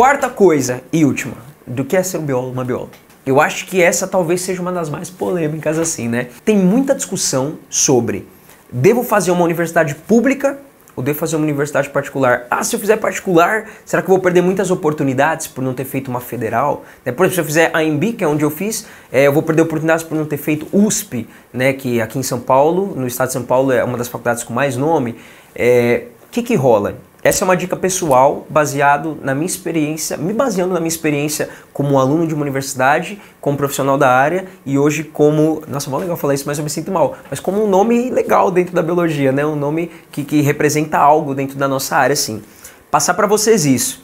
Quarta coisa e última, do que é ser um biólogo, uma bióloga? Eu acho que essa talvez seja uma das mais polêmicas assim, né? Tem muita discussão sobre devo fazer uma universidade pública ou devo fazer uma universidade particular? Ah, se eu fizer particular, será que eu vou perder muitas oportunidades por não ter feito uma federal? Né? Por exemplo, se eu fizer a EMB, que é onde eu fiz, eh, eu vou perder oportunidades por não ter feito USP, né? que é aqui em São Paulo, no estado de São Paulo, é uma das faculdades com mais nome. O eh, é, que, que rola? Essa é uma dica pessoal, baseado na minha experiência, me baseando na minha experiência como aluno de uma universidade, como profissional da área e hoje como, nossa, mó legal falar isso, mas eu me sinto mal, mas como um nome legal dentro da biologia, né? Um nome que, que representa algo dentro da nossa área, sim. Passar para vocês isso.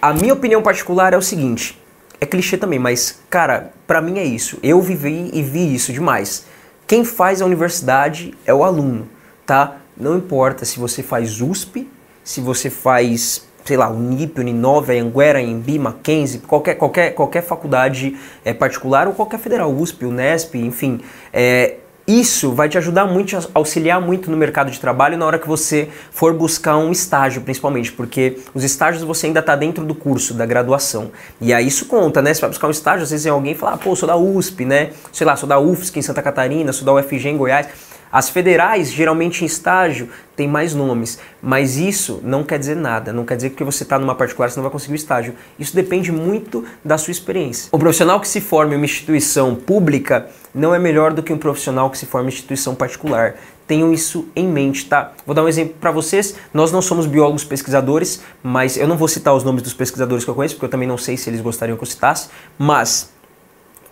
A minha opinião particular é o seguinte, é clichê também, mas cara, para mim é isso. Eu vivi e vi isso demais. Quem faz a universidade é o aluno, tá? Não importa se você faz USP se você faz, sei lá, Unip, Uninove, Anguera, Embi, Mackenzie, qualquer, qualquer, qualquer faculdade é, particular ou qualquer federal, USP, Unesp, enfim, é, isso vai te ajudar muito, te auxiliar muito no mercado de trabalho na hora que você for buscar um estágio, principalmente, porque os estágios você ainda está dentro do curso, da graduação. E aí isso conta, né? Você vai buscar um estágio, às vezes alguém fala, ah, pô, sou da USP, né? Sei lá, sou da UFSC em Santa Catarina, sou da UFG em Goiás. As federais, geralmente em estágio, tem mais nomes, mas isso não quer dizer nada. Não quer dizer que você está numa particular você não vai conseguir o estágio. Isso depende muito da sua experiência. O profissional que se forma em uma instituição pública não é melhor do que um profissional que se forma em instituição particular. Tenham isso em mente, tá? Vou dar um exemplo para vocês. Nós não somos biólogos pesquisadores, mas eu não vou citar os nomes dos pesquisadores que eu conheço, porque eu também não sei se eles gostariam que eu citasse, mas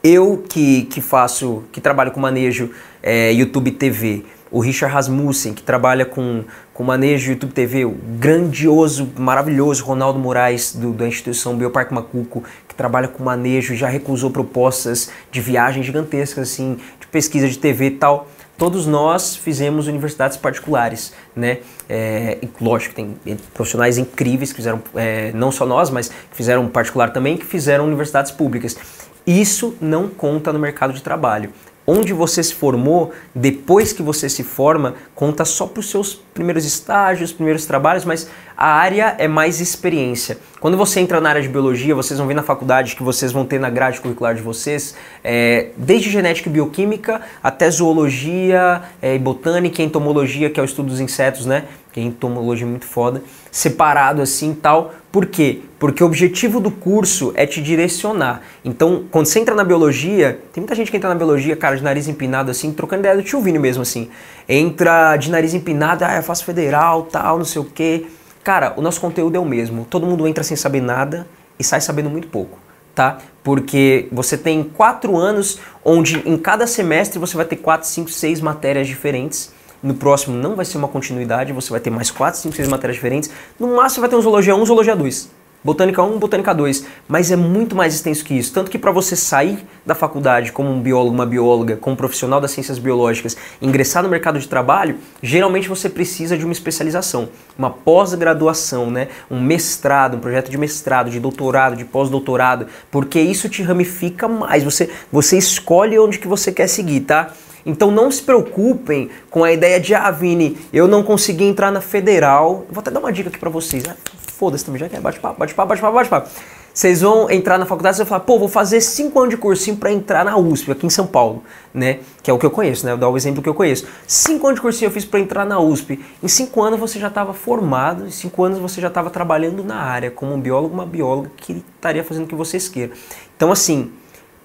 eu que, que faço, que trabalho com manejo é, YouTube TV, o Richard Rasmussen, que trabalha com, com manejo YouTube TV, o grandioso, maravilhoso Ronaldo Moraes, do, da instituição Bioparque Macuco, que trabalha com manejo, já recusou propostas de viagens gigantescas, assim, de pesquisa de TV e tal. Todos nós fizemos universidades particulares, né? É, lógico, tem profissionais incríveis que fizeram, é, não só nós, mas que fizeram particular também, que fizeram universidades públicas. Isso não conta no mercado de trabalho. Onde você se formou, depois que você se forma, conta só para os seus primeiros estágios, primeiros trabalhos, mas a área é mais experiência. Quando você entra na área de biologia, vocês vão ver na faculdade que vocês vão ter na grade curricular de vocês, é, desde genética e bioquímica até zoologia é, e é, botânica, entomologia, que é o estudo dos insetos, né? Que é entomologia muito foda, separado assim tal. Por quê? porque o objetivo do curso é te direcionar. Então, quando você entra na biologia, tem muita gente que entra na biologia, cara, de nariz empinado, assim, trocando ideia do tio Vini mesmo, assim. Entra de nariz empinado, ah, eu faço federal, tal, não sei o quê. Cara, o nosso conteúdo é o mesmo. Todo mundo entra sem saber nada e sai sabendo muito pouco, tá? Porque você tem quatro anos onde em cada semestre você vai ter quatro, cinco, seis matérias diferentes. No próximo não vai ser uma continuidade, você vai ter mais quatro, cinco, seis matérias diferentes. No máximo vai ter um zoologia 1, um zoologia 2 botânica 1, botânica 2, mas é muito mais extenso que isso. Tanto que para você sair da faculdade como um biólogo, uma bióloga, como um profissional das ciências biológicas, ingressar no mercado de trabalho, geralmente você precisa de uma especialização, uma pós-graduação, né? um mestrado, um projeto de mestrado, de doutorado, de pós-doutorado, porque isso te ramifica mais. Você, você escolhe onde que você quer seguir, tá? Então não se preocupem com a ideia de, ah, Vini, eu não consegui entrar na federal. Vou até dar uma dica aqui para vocês. Né? foda-se também, já quer, bate papo, bate papo, bate papo, bate papo. Vocês vão entrar na faculdade e vão falar, pô, vou fazer cinco anos de cursinho para entrar na USP, aqui em São Paulo, né? Que é o que eu conheço, né? Eu dou o exemplo que eu conheço. Cinco anos de cursinho eu fiz para entrar na USP. Em cinco anos você já estava formado, em cinco anos você já estava trabalhando na área, como um biólogo, uma bióloga que estaria fazendo o que vocês queiram. Então, assim,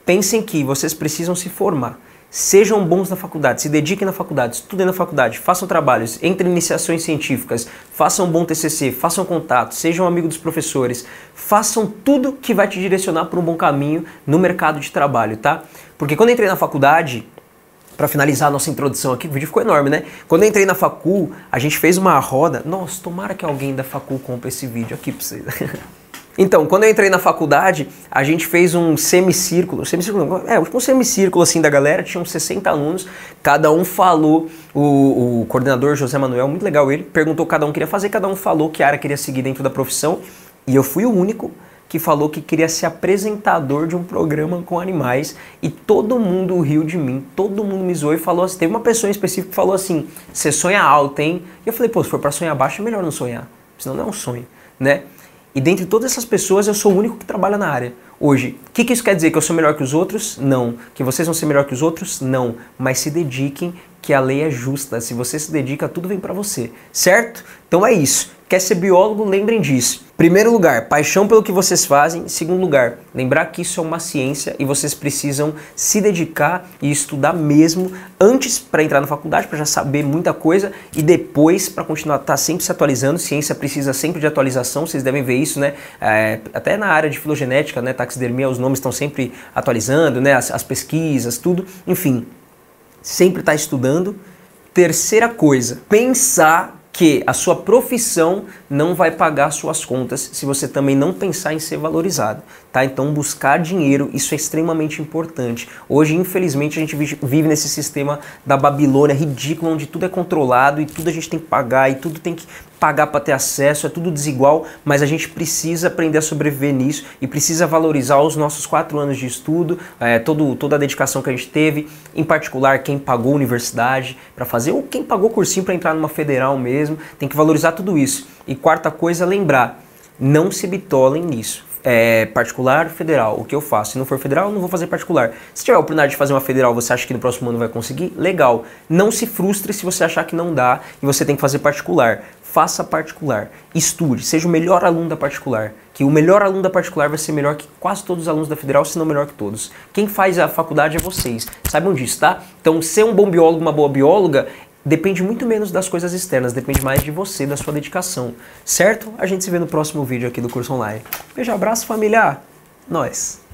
pensem que vocês precisam se formar. Sejam bons na faculdade, se dediquem na faculdade, estudem na faculdade, façam trabalhos, entrem em iniciações científicas, façam um bom TCC, façam contato, sejam amigo dos professores, façam tudo que vai te direcionar para um bom caminho no mercado de trabalho, tá? Porque quando eu entrei na faculdade, para finalizar a nossa introdução aqui, o vídeo ficou enorme, né? Quando eu entrei na facul, a gente fez uma roda. Nossa, tomara que alguém da facul compre esse vídeo aqui para vocês. Então, quando eu entrei na faculdade, a gente fez um semicírculo, semicírculo, é, tipo um semicírculo assim da galera, tinham 60 alunos, cada um falou, o, o, coordenador José Manuel, muito legal ele, perguntou cada um queria fazer, cada um falou que área queria seguir dentro da profissão, e eu fui o único que falou que queria ser apresentador de um programa com animais, e todo mundo riu de mim, todo mundo me zoou e falou assim, teve uma pessoa em específico que falou assim, você sonha alto, hein? E eu falei, pô, se for pra sonhar baixo é melhor não sonhar, senão não é um sonho, né? E dentre todas essas pessoas, eu sou o único que trabalha na área. Hoje, o que, que, isso quer dizer? Que eu sou melhor que os outros? Não. Que vocês vão ser melhor que os outros? Não. Mas se dediquem, que a lei é justa. Se você se dedica, tudo vem para você. Certo? Então é isso. Quer ser biólogo? Lembrem disso. Primeiro lugar, paixão pelo que vocês fazem. Segundo lugar, lembrar que isso é uma ciência e vocês precisam se dedicar e estudar mesmo antes para entrar na faculdade, para já saber muita coisa e depois para continuar estar tá sempre se atualizando. Ciência precisa sempre de atualização, vocês devem ver isso, né? É, até na área de filogenética, né? Taxidermia, os nomes estão sempre atualizando, né? As, as pesquisas, tudo. Enfim, sempre estar tá estudando. Terceira coisa, pensar que a sua profissão não vai pagar suas contas se você também não pensar em ser valorizado, tá? Então buscar dinheiro, isso é extremamente importante. Hoje, infelizmente, a gente vive nesse sistema da Babilônia ridículo onde tudo é controlado e tudo a gente tem que pagar e tudo tem que pagar para ter acesso, é tudo desigual, mas a gente precisa aprender a sobreviver nisso e precisa valorizar os nossos quatro anos de estudo, é, todo, toda a dedicação que a gente teve, em particular quem pagou universidade para fazer ou quem pagou cursinho para entrar numa federal mesmo, tem que valorizar tudo isso. E quarta coisa, é lembrar, não se bitolem nisso é, particular, federal. O que eu faço? Se não for federal, eu não vou fazer particular. Se tiver a oportunidade de fazer uma federal, você acha que no próximo ano vai conseguir? Legal. Não se frustre se você achar que não dá e você tem que fazer particular. Faça particular. Estude. Seja o melhor aluno da particular. Que o melhor aluno da particular vai ser melhor que quase todos os alunos da federal, se não melhor que todos. Quem faz a faculdade é vocês. Saibam disso, tá? Então, ser um bom biólogo, uma boa bióloga, depende muito menos das coisas externas, depende mais de você, da sua dedicação. Certo? A gente se vê no próximo vídeo aqui do curso online. Beijo, abraço, família! Nós!